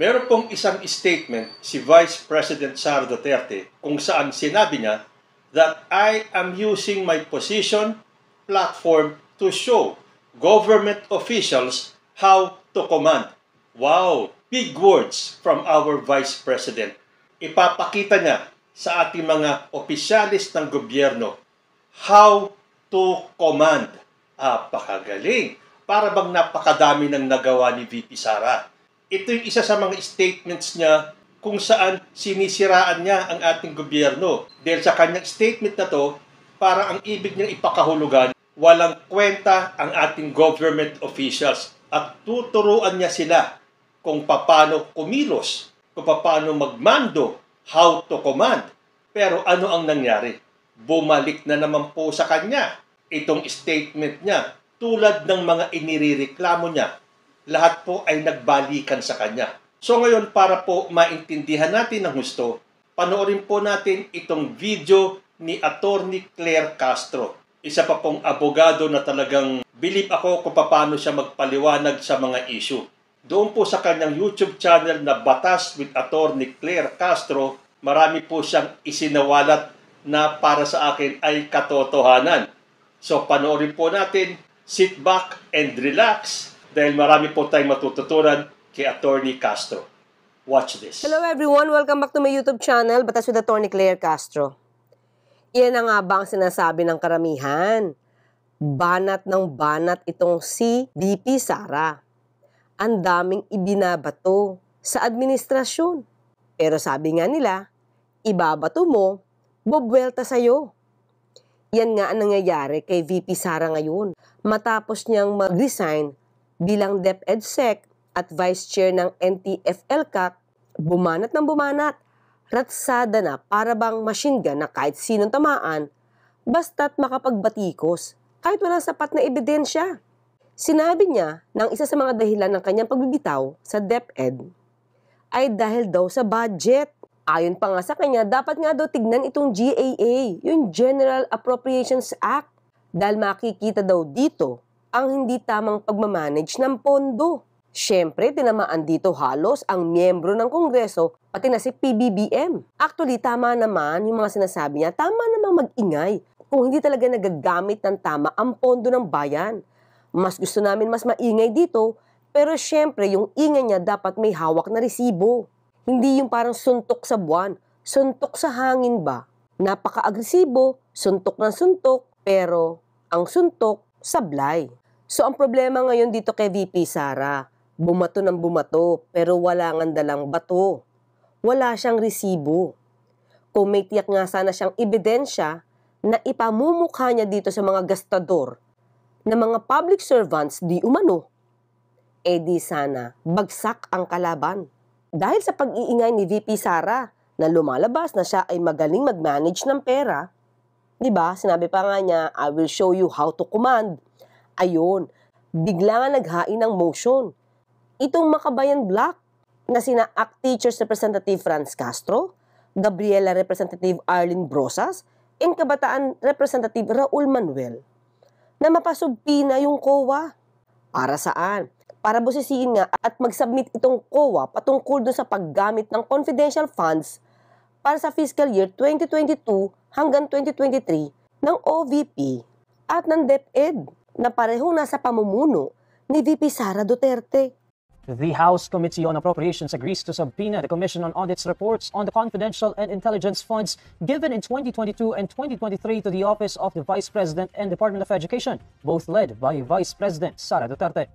Meron pong isang statement si Vice President Sara Duterte kung saan sinabi niya that I am using my position platform to show government officials how to command. Wow! Big words from our Vice President. Ipapakita niya sa ating mga opisyalis ng gobyerno how to command. Ah, pakagaling! Para bang napakadami ng nagawa ni VP Sara ito yung isa sa mga statements niya kung saan sinisiraan niya ang ating gobyerno. Dahil sa kanyang statement na to, para ang ibig niyang ipakahulugan, walang kwenta ang ating government officials at tuturuan niya sila kung paano kumilos, kung paano magmando, how to command. Pero ano ang nangyari? Bumalik na naman po sa kanya itong statement niya tulad ng mga inirereklamo niya lahat po ay nagbalikan sa Kanya. So ngayon, para po maintindihan natin ng gusto, panoorin po natin itong video ni Attorney Claire Castro. Isa pa pong abogado na talagang bilib ako kung paano siya magpaliwanag sa mga issue. Doon po sa kanyang YouTube channel na Batas with Attorney Claire Castro, marami po siyang isinawalat na para sa akin ay katotohanan. So panoorin po natin, sit back and relax dahil marami po tayong matututunan kay Attorney Castro. Watch this. Hello everyone, welcome back to my YouTube channel, Batas with Attorney Claire Castro. Iyan na nga ba ang sinasabi ng karamihan? Banat ng banat itong si DP Sara. Ang daming ibinabato sa administrasyon. Pero sabi nga nila, ibabato mo, bobwelta sa'yo. Yan nga ang nangyayari kay VP Sara ngayon matapos niyang mag-resign bilang DepEdsec at Vice Chair ng NTFL-CAC, bumanat ng bumanat, ratsada na para bang machine gun na kahit sinong tamaan, basta't makapagbatikos kahit walang sapat na ebidensya. Sinabi niya na isa sa mga dahilan ng kanyang pagbibitaw sa DepEd ay dahil daw sa budget. Ayon pa nga sa kanya, dapat nga daw tignan itong GAA, yung General Appropriations Act, dahil makikita daw dito ang hindi tamang pagmamanage ng pondo. Siyempre, tinamaan dito halos ang miyembro ng Kongreso pati na si PBBM. Actually, tama naman yung mga sinasabi niya, tama namang mag-ingay kung hindi talaga nagagamit ng tama ang pondo ng bayan. Mas gusto namin mas maingay dito, pero siyempre yung ingay niya dapat may hawak na resibo. Hindi yung parang suntok sa buwan, suntok sa hangin ba? Napaka-agresibo, suntok ng suntok, pero ang suntok sablay. So ang problema ngayon dito kay VP Sara, bumato ng bumato pero wala ng dalang bato. Wala siyang resibo. Kung may tiyak nga sana siyang ebidensya na ipamumukha niya dito sa mga gastador na mga public servants di umano, eh di sana bagsak ang kalaban. Dahil sa pag-iingay ni VP Sara na lumalabas na siya ay magaling mag-manage ng pera, 'di ba? Sinabi pa nga niya, I will show you how to command Ayon, bigla nga naghain ng motion. Itong makabayan block na sina ACT Teachers Representative Franz Castro, Gabriela Representative Arlene Brosas, and Kabataan Representative Raul Manuel na mapasubpi na yung COA. Para saan? Para busisiin nga at mag-submit itong COA patungkol do sa paggamit ng confidential funds para sa fiscal year 2022 hanggang 2023 ng OVP at ng DepEd na pareho na sa pamumuno ni VP Sara Duterte. The House Committee on Appropriations agrees to subpoena the Commission on Audit's reports on the confidential and intelligence funds given in 2022 and 2023 to the Office of the Vice President and Department of Education, both led by Vice President Sara Duterte.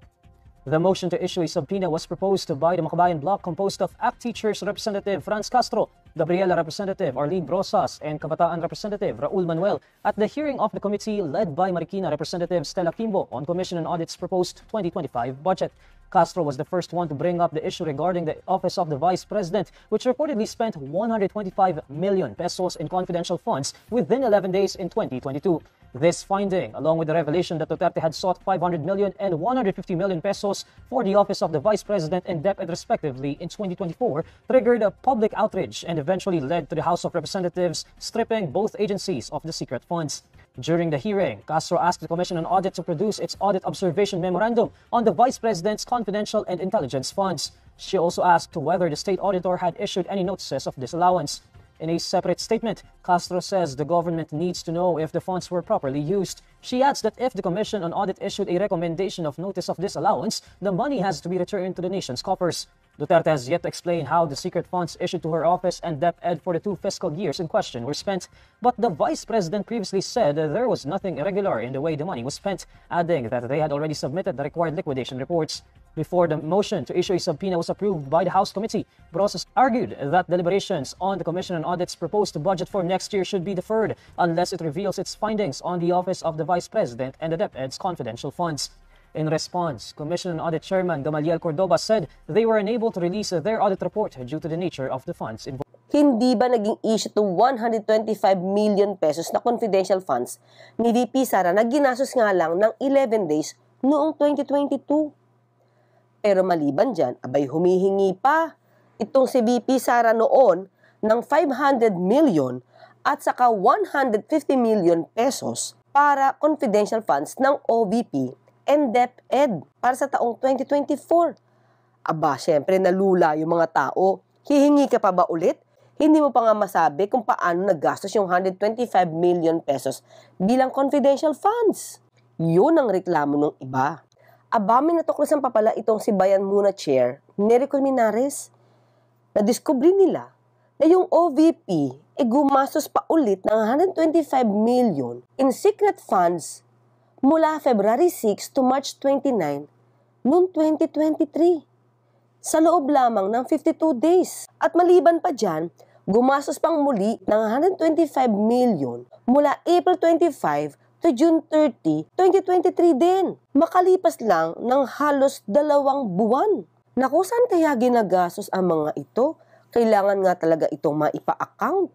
The motion to issue a subpoena was proposed by the Makabayan Bloc composed of ACT teachers Representative Franz Castro, Gabriela Representative Arlene Brosas and Kabataan Representative Raul Manuel at the hearing of the committee led by Marikina Representative Stella Kimbo on Commission on Audit's proposed 2025 budget. Castro was the first one to bring up the issue regarding the office of the vice president, which reportedly spent 125 million pesos in confidential funds within 11 days in 2022. This finding, along with the revelation that Duterte had sought 500 million and 150 million pesos for the office of the vice president and deputy respectively in 2024, triggered a public outrage and eventually led to the House of Representatives stripping both agencies of the secret funds. During the hearing, Castro asked the Commission on Audit to produce its audit observation memorandum on the Vice President's confidential and intelligence funds. She also asked whether the state auditor had issued any notices of disallowance. In a separate statement, Castro says the government needs to know if the funds were properly used. She adds that if the Commission on Audit issued a recommendation of notice of disallowance, the money has to be returned to the nation's coffers. Duterte has yet to explain how the secret funds issued to her office and DepEd for the two fiscal years in question were spent, but the vice president previously said there was nothing irregular in the way the money was spent, adding that they had already submitted the required liquidation reports before the motion to issue a subpoena was approved by the House Committee. Brosas argued that deliberations on the Commission on Audit's proposed budget for next year should be deferred unless it reveals its findings on the office of the Vice President and the DepEd's confidential funds. In response, Commission on Audit Chairman Gamaliel Cordoba said they were unable to release their audit report due to the nature of the funds involved. Hindi ba naging issue 125 million pesos na confidential funds ni VP Sara na ginastos nga lang ng 11 days noong 2022? Pero maliban dyan, abay humihingi pa itong si VP Sara noon ng 500 million at saka 150 million pesos para confidential funds ng OVP and DepEd para sa taong 2024. Aba, syempre nalula yung mga tao. Hihingi ka pa ba ulit? Hindi mo pa nga masabi kung paano naggastos yung 125 million pesos bilang confidential funds. Yun ang reklamo ng iba abamin natuklasan pa pala itong si Bayan Muna Chair, Nerico Minares, na diskubre nila na yung OVP e gumastos pa ulit ng 125 million in secret funds mula February 6 to March 29 noong 2023 sa loob lamang ng 52 days. At maliban pa dyan, gumastos pang muli ng 125 million mula April 25 to June 30, 2023 din. Makalipas lang ng halos dalawang buwan. Naku, saan kaya ginagastos ang mga ito? Kailangan nga talaga itong maipa-account.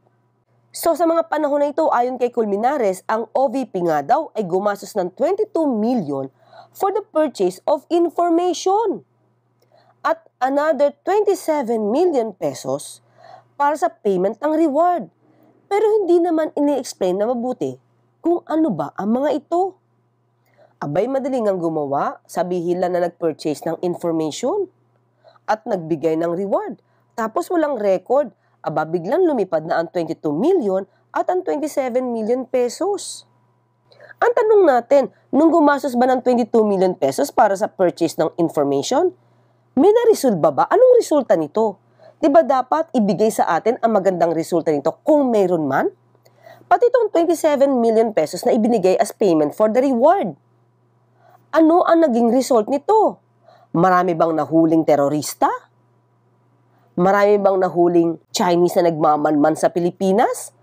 So sa mga panahon na ito, ayon kay Culminares, ang OVP nga daw ay gumastos ng 22 million for the purchase of information at another 27 million pesos para sa payment ng reward. Pero hindi naman ini-explain na mabuti kung ano ba ang mga ito. Abay madaling ang gumawa, sabihin lang na nag-purchase ng information at nagbigay ng reward. Tapos walang record, aba biglang lumipad na ang 22 million at ang 27 million pesos. Ang tanong natin, nung gumastos ba ng 22 million pesos para sa purchase ng information? May na-resolve ba ba? Anong resulta nito? Di ba dapat ibigay sa atin ang magandang resulta nito kung mayroon man? pati itong 27 million pesos na ibinigay as payment for the reward. Ano ang naging result nito? Marami bang nahuling terorista? Marami bang nahuling Chinese na nagmamanman sa Pilipinas?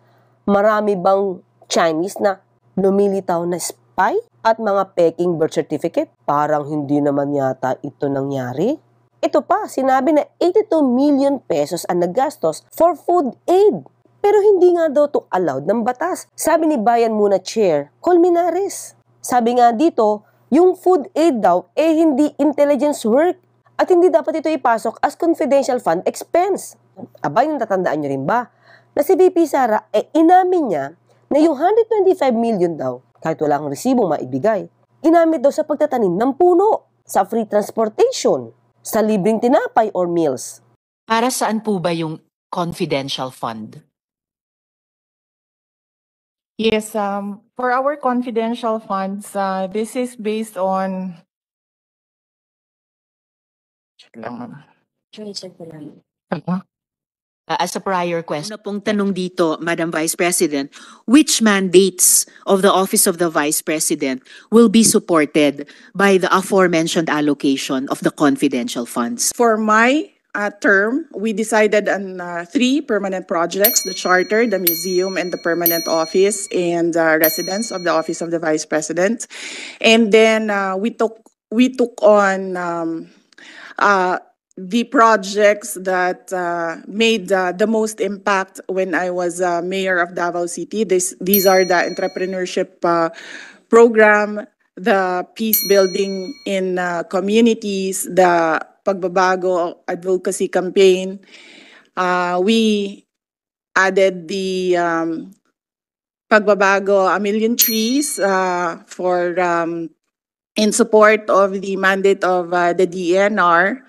Marami bang Chinese na lumilitaw na spy at mga peking birth certificate? Parang hindi naman yata ito nangyari. Ito pa, sinabi na 82 million pesos ang naggastos for food aid pero hindi nga daw to allowed ng batas. Sabi ni Bayan Muna Chair, Colmenares. Sabi nga dito, yung food aid daw eh hindi intelligence work at hindi dapat ito ipasok as confidential fund expense. Aba, yung tatandaan nyo rin ba? Na si VP Sara, eh inamin niya na yung 125 million daw, kahit wala akong resibo maibigay, inamit daw sa pagtatanim ng puno, sa free transportation, sa libreng tinapay or meals. Para saan po ba yung confidential fund? Yes, um, for our confidential funds, uh, this is based on Check lang, ma'am. Uh, as a prior question. Una pong tanong dito, Madam Vice President, which mandates of the Office of the Vice President will be supported by the aforementioned allocation of the confidential funds? For my uh, term, we decided on uh, three permanent projects, the charter, the museum, and the permanent office and uh, residence of the office of the vice president. And then uh, we took we took on um, uh, the projects that uh, made uh, the most impact when I was uh, mayor of Davao City. This, these are the entrepreneurship uh, program, the peace building in uh, communities, the Pagbabago Advocacy Campaign. Uh, we added the um, Pagbabago A Million Trees uh, for um, in support of the mandate of uh, the DNR.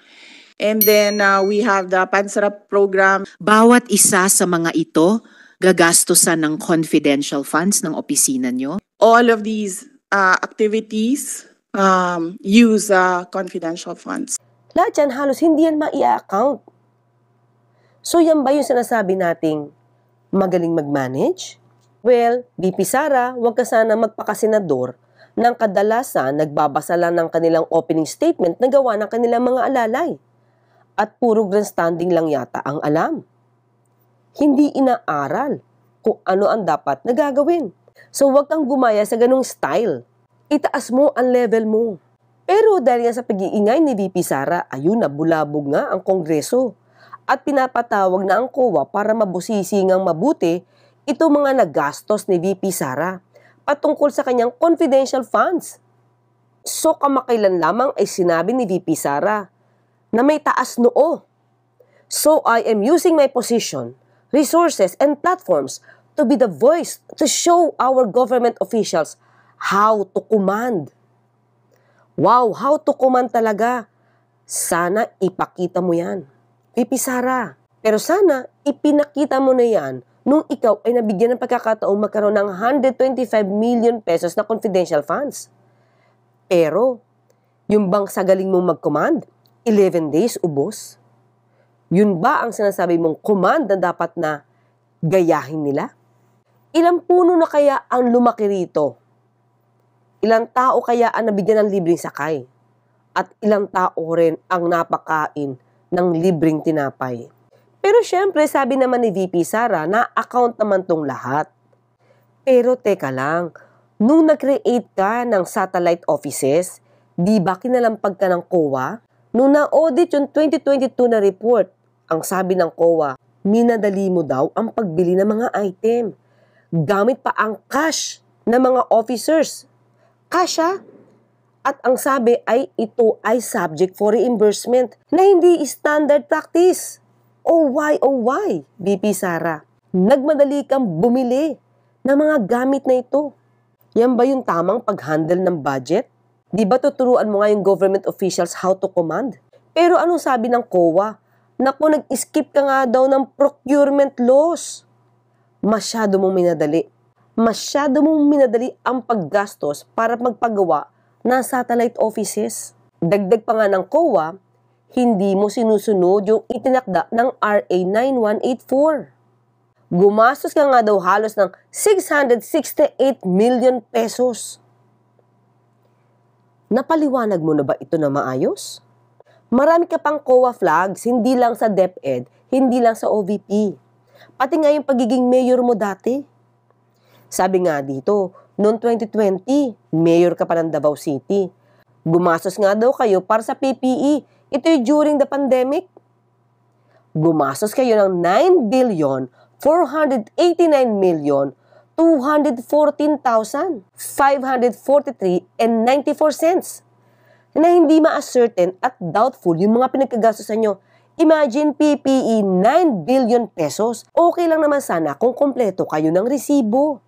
And then uh, we have the Pansarap program. Bawat isa sa mga ito gagastusan ng confidential funds ng opisina nyo? All of these uh, activities um, use uh, confidential funds. Lahat yan halos hindi yan maia-account. So yan ba yung sinasabi nating magaling mag-manage? Well, BP Sara, huwag ka sana magpakasinador nang kadalasan nagbabasa lang ng kanilang opening statement na gawa ng kanilang mga alalay. At puro grandstanding lang yata ang alam. Hindi inaaral kung ano ang dapat na gagawin. So huwag kang gumaya sa ganong style. Itaas mo ang level mo. Pero dahil nga sa pag-iingay ni VP Sara, ayun na bulabog nga ang Kongreso. At pinapatawag na ang COA para mabusisi ngang mabuti ito mga nagastos ni VP Sara patungkol sa kanyang confidential funds. So kamakailan lamang ay sinabi ni VP Sara na may taas noo. So I am using my position, resources, and platforms to be the voice to show our government officials how to command. Wow, how to command talaga. Sana ipakita mo yan. Pipisara. Pero sana ipinakita mo na yan nung ikaw ay nabigyan ng pagkakataong magkaroon ng 125 million pesos na confidential funds. Pero, yung bang sa galing mong mag-command, 11 days ubos? Yun ba ang sinasabi mong command na dapat na gayahin nila? Ilang puno na kaya ang lumaki rito Ilang tao kaya ang nabigyan ng libreng sakay? At ilang tao rin ang napakain ng libreng tinapay? Pero syempre, sabi naman ni VP Sara na account naman tong lahat. Pero teka lang, nung nag-create ka ng satellite offices, di ba kinalampag ka ng COA? Nung na-audit yung 2022 na report, ang sabi ng COA, minadali mo daw ang pagbili ng mga item. Gamit pa ang cash ng mga officers kasya. At ang sabi ay ito ay subject for reimbursement na hindi standard practice. Oh why, oh why, BP Sara? Nagmadali kang bumili ng mga gamit na ito. Yan ba yung tamang pag-handle ng budget? Di ba tuturuan mo nga yung government officials how to command? Pero anong sabi ng COA? Naku, nag-skip ka nga daw ng procurement laws. Masyado mo minadali masyado mong minadali ang paggastos para magpagawa ng satellite offices. Dagdag pa nga ng COA, hindi mo sinusunod yung itinakda ng RA 9184. Gumastos ka nga daw halos ng 668 million pesos. Napaliwanag mo na ba ito na maayos? Marami ka pang COA flags, hindi lang sa DepEd, hindi lang sa OVP. Pati nga yung pagiging mayor mo dati. Sabi nga dito, noong 2020, mayor ka pa ng Davao City. Gumastos nga daw kayo para sa PPE. Ito'y during the pandemic. Gumastos kayo ng 9 billion 489 million 214,543 and 94 cents na hindi ma-ascertain at doubtful yung mga pinagkagastos nyo. Imagine PPE 9 billion pesos. Okay lang naman sana kung kompleto kayo ng resibo.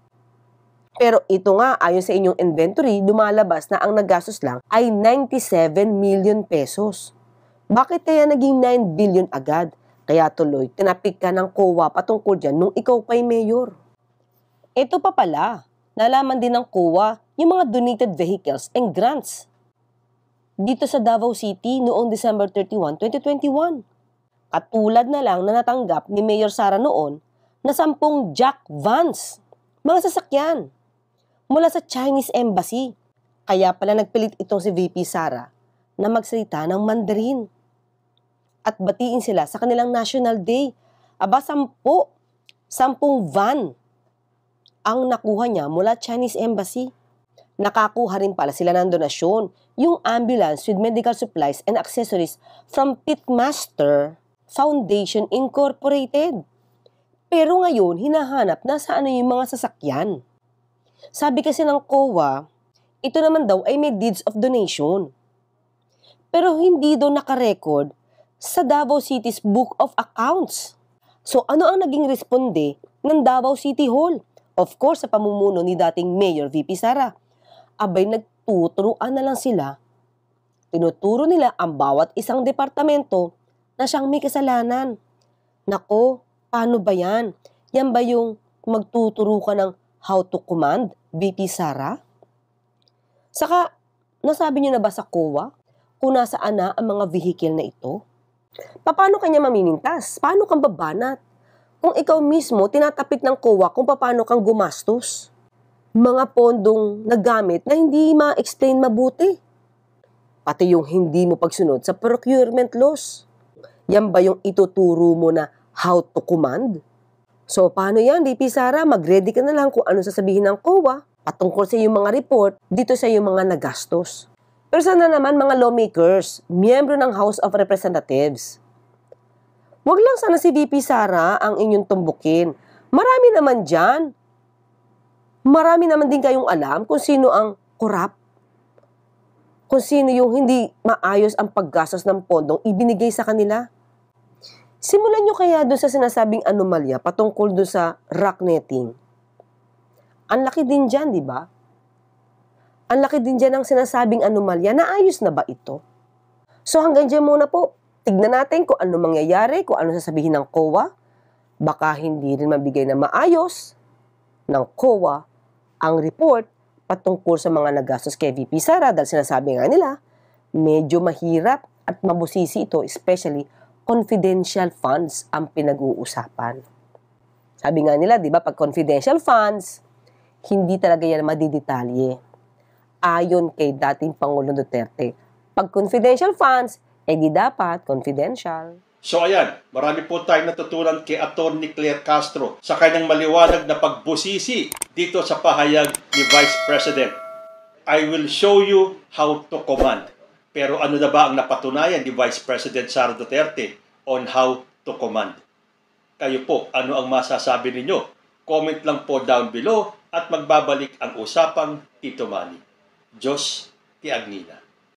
Pero ito nga, ayon sa inyong inventory, lumalabas na ang nagastos lang ay 97 million pesos. Bakit kaya naging 9 billion agad? Kaya tuloy, tinapik ka ng COA patungkol dyan nung ikaw pa'y mayor. Ito pa pala, nalaman din ng COA yung mga donated vehicles and grants. Dito sa Davao City noong December 31, 2021. Katulad na lang na natanggap ni Mayor Sara noon na sampung jack vans, mga sasakyan mula sa Chinese Embassy. Kaya pala nagpilit itong si VP Sara na magsalita ng Mandarin. At batiin sila sa kanilang National Day. Aba, sampu, sampung van ang nakuha niya mula Chinese Embassy. Nakakuha rin pala sila ng donasyon, yung ambulance with medical supplies and accessories from Pitmaster Foundation Incorporated. Pero ngayon, hinahanap na saan na yung mga sasakyan. Sabi kasi ng COA, ito naman daw ay may deeds of donation. Pero hindi daw nakarecord sa Davao City's Book of Accounts. So ano ang naging responde ng Davao City Hall? Of course, sa pamumuno ni dating Mayor VP Sara. Abay, nagtuturuan na lang sila. Tinuturo nila ang bawat isang departamento na siyang may kasalanan. Nako, paano ba yan? Yan ba yung magtuturo ka ng How to Command, BP Sara. Saka, nasabi niyo na ba sa COA kung nasaan na ang mga vehicle na ito? Paano kanya mamimintas? Paano kang babanat? Kung ikaw mismo tinatapik ng COA kung paano kang gumastos? Mga pondong nagamit na hindi ma-explain mabuti. Pati yung hindi mo pagsunod sa procurement laws. Yan ba yung ituturo mo na how to command? So, paano yan, DP Sara? Mag-ready ka na lang kung ano sasabihin ng COA patungkol sa iyong mga report dito sa iyong mga nagastos. Pero sana naman mga lawmakers, miyembro ng House of Representatives. Huwag lang sana si VP Sara ang inyong tumbukin. Marami naman dyan. Marami naman din kayong alam kung sino ang korap. Kung sino yung hindi maayos ang paggastos ng pondong ibinigay sa kanila. Simulan nyo kaya doon sa sinasabing anomalya patungkol doon sa rock netting. Ang laki din dyan, di ba? Ang laki din dyan ang sinasabing anomalya. Naayos na ba ito? So hanggang dyan muna po. Tignan natin kung ano mangyayari, kung ano sasabihin ng COA. Baka hindi rin mabigay na maayos ng COA ang report patungkol sa mga nagastos kay VP Sara dahil sinasabi nga nila, medyo mahirap at mabusisi ito, especially confidential funds ang pinag-uusapan. Sabi nga nila, di ba, pag confidential funds, hindi talaga yan madidetalye. Ayon kay dating Pangulong Duterte, pag confidential funds, eh di dapat confidential. So ayan, marami po tayong natutunan kay Attorney Claire Castro sa kanyang maliwanag na pagbusisi dito sa pahayag ni Vice President. I will show you how to command. Pero ano na ba ang napatunayan ni Vice President Sara Duterte on how to command? Kayo po, ano ang masasabi ninyo? Comment lang po down below at magbabalik ang usapang Tito Manny. Diyos, Tiagnina.